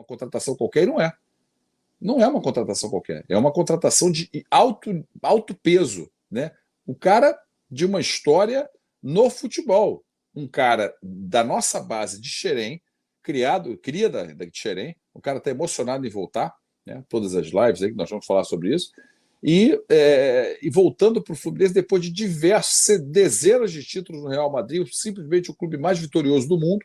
uma contratação qualquer e não é. Não é uma contratação qualquer, é uma contratação de alto, alto peso. Né? O cara de uma história no futebol. Um cara da nossa base de Xerém, criado, cria da, da Xerém, o cara está emocionado em voltar, né? todas as lives aí que nós vamos falar sobre isso. E, é, e, voltando para o Fluminense depois de diversas dezenas de títulos no Real Madrid, simplesmente o clube mais vitorioso do mundo,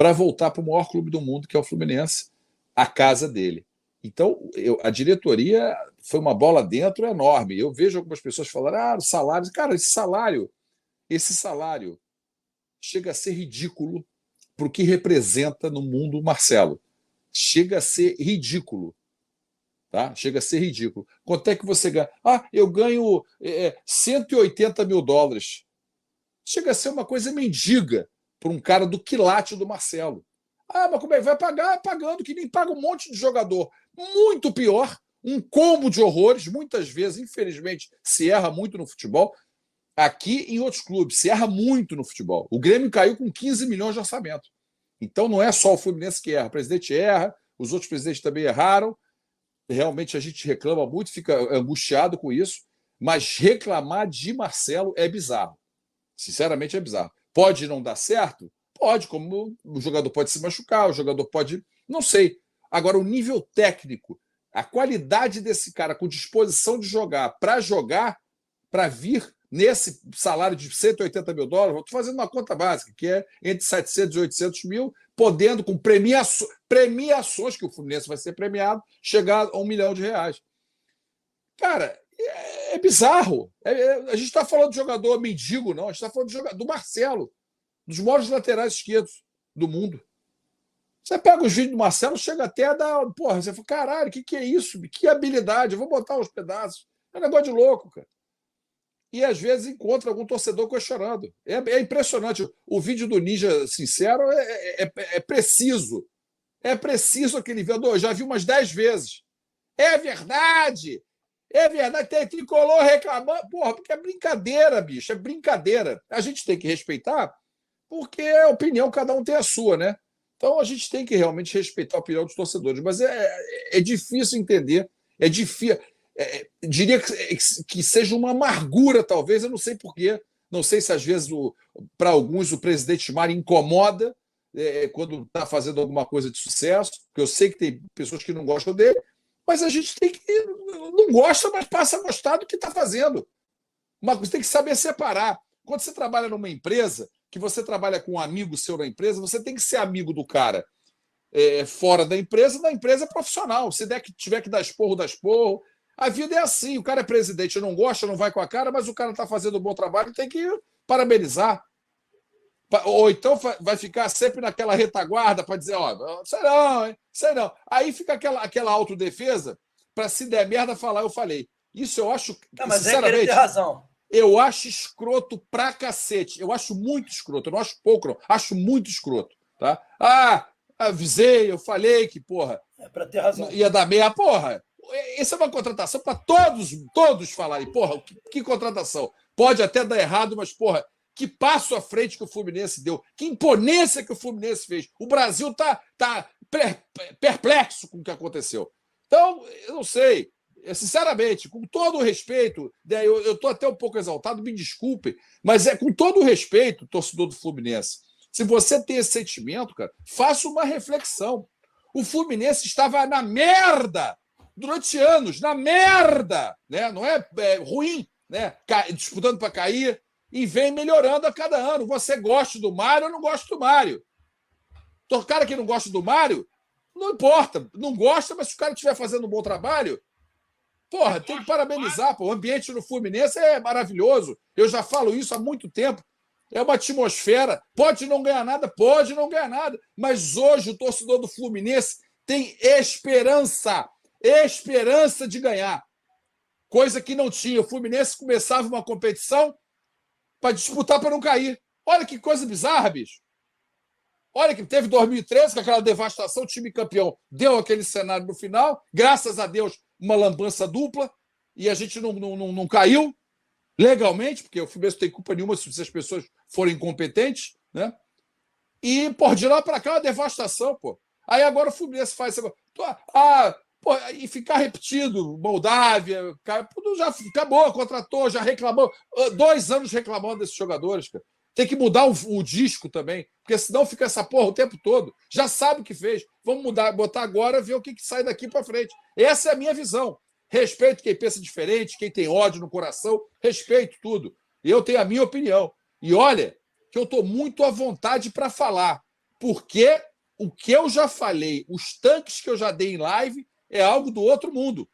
para voltar para o maior clube do mundo, que é o Fluminense, a casa dele. Então, eu, a diretoria foi uma bola dentro enorme. Eu vejo algumas pessoas falarem: ah, o salário. Cara, esse salário, esse salário chega a ser ridículo para o que representa no mundo o Marcelo. Chega a ser ridículo. Tá? Chega a ser ridículo. Quanto é que você ganha? Ah, eu ganho é, eh, 180 eh, mil dólares. Chega a ser uma coisa mendiga por um cara do quilate do Marcelo. Ah, mas como é que vai pagar? Pagando, que nem paga um monte de jogador. Muito pior, um combo de horrores. Muitas vezes, infelizmente, se erra muito no futebol. Aqui em outros clubes, se erra muito no futebol. O Grêmio caiu com 15 milhões de orçamento. Então não é só o Fluminense que erra. O presidente erra, os outros presidentes também erraram. Realmente a gente reclama muito, fica angustiado com isso. Mas reclamar de Marcelo é bizarro. Sinceramente, é bizarro. Pode não dar certo? Pode, como o jogador pode se machucar, o jogador pode. Não sei. Agora, o nível técnico, a qualidade desse cara com disposição de jogar, para jogar, para vir nesse salário de 180 mil dólares, estou fazendo uma conta básica, que é entre 700 e 800 mil, podendo, com premiaço, premiações, que o Fluminense vai ser premiado, chegar a um milhão de reais. Cara, é, é, bizarro. É, é a gente está falando de jogador mendigo, não. A gente está falando de jogador, do Marcelo, dos maiores laterais esquerdos do mundo. Você pega os vídeos do Marcelo, chega até a dar. Porra, você fala, caralho, o que, que é isso? Que habilidade, eu vou botar uns pedaços. É um negócio de louco, cara. E às vezes encontra algum torcedor questionando. É, é impressionante. O vídeo do Ninja Sincero é, é, é, é preciso. É preciso aquele vendedor. Eu já vi umas dez vezes. É verdade! É verdade, que tem tricolor reclamando. Porra, porque é brincadeira, bicho, é brincadeira. A gente tem que respeitar, porque é opinião cada um tem a sua, né? Então a gente tem que realmente respeitar a opinião dos torcedores, mas é, é, é difícil entender, é difícil. É, é, diria que, é, que, seja uma amargura, talvez, eu não sei porquê. Não sei se às vezes para alguns o presidente Mário incomoda é, quando está fazendo alguma coisa de sucesso, porque eu sei que tem pessoas que não gostam dele, mas a gente tem que. Não gosta, mas passa a gostar do que está fazendo. Uma coisa tem que saber separar. Quando você trabalha numa empresa, que você trabalha com um amigo seu na empresa, você tem que ser amigo do cara é, fora da empresa, da empresa é profissional. Se der que tiver que dar esporro, dá esporro. A vida é assim, o cara é presidente, não gosta, não vai com a cara, mas o cara está fazendo um bom trabalho, tem que parabenizar. Ou então vai ficar sempre naquela retaguarda para dizer, ó, sei não, hein? sei não. Aí fica aquela, aquela autodefesa para se der merda falar, eu falei. Isso eu acho. Não, mas é sinceramente, é razão. Eu acho escroto pra cacete. Eu acho muito escroto. Eu não acho pouco, não. Acho muito escroto. Tá? Ah, avisei, eu falei que, porra. É pra ter razão. Ia dar meia, porra. Essa é uma contratação para todos, todos falarem. Porra, que, que contratação? Pode até dar errado, mas, porra, que passo à frente que o Fluminense deu, que imponência que o Fluminense fez. O Brasil está tá, tá perplexo com o que aconteceu. Então, eu não sei. É, sinceramente, com todo o respeito, né, eu estou até um pouco exaltado, me desculpe, mas é com todo o respeito, torcedor do Fluminense. Se você tem esse sentimento, cara, faça uma reflexão. O Fluminense estava na merda durante anos, na merda, né? Não é, é ruim, né? Disputando para cair, e vem melhorando a cada ano. Você gosta do Mário ou não gosta do Mário? Então, o cara que não gosta do Mário, não importa, não gosta, mas se o cara estiver fazendo um bom trabalho, porra, tem que parabenizar. Pô. O ambiente no Fluminense é maravilhoso. Eu já falo isso há muito tempo. É uma atmosfera. Pode não ganhar nada, pode não ganhar nada. Mas hoje o torcedor do Fluminense tem esperança. Esperança de ganhar. Coisa que não tinha. O Fluminense começava uma competição, para disputar para não cair. Olha que coisa bizarra, bicho. Olha que teve 2013, com aquela devastação, o time campeão deu aquele cenário no final. Graças a Deus, uma lambança dupla. E a gente não, não, não, não caiu legalmente, porque o Fluminense não tem culpa nenhuma se as pessoas forem incompetentes, né? E, por de lá para cá, uma devastação, pô. Aí agora o Fluminense faz Ah, Pô, e ficar repetido, Moldávia, cara, já acabou, contratou, já reclamou. Ah, dois anos reclamando desses jogadores, cara. Tem que mudar o, o, disco também, porque senão fica essa porra o tempo todo. Já sabe o que fez. Vamos mudar, botar agora, ver o que, que sai daqui para frente. Essa é a minha visão. Respeito quem pensa diferente, quem tem ódio no coração, respeito tudo. Eu tenho a minha opinião. E olha, que eu estou muito à vontade para falar, porque o que eu já falei, os tanques que eu já dei em live, é algo do outro mundo.